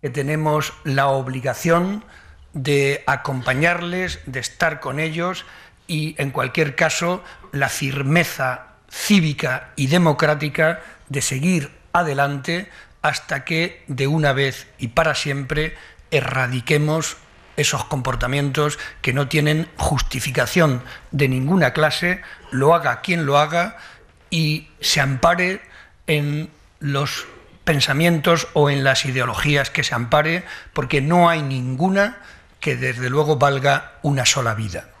que tenemos la obligación de acompañarles, de estar con ellos y, en cualquier caso, la firmeza cívica y democrática de seguir adelante hasta que, de una vez y para siempre, erradiquemos esos comportamientos que no tienen justificación de ninguna clase, lo haga quien lo haga y se ampare en los pensamientos o en las ideologías que se ampare, porque no hay ninguna que desde luego valga una sola vida.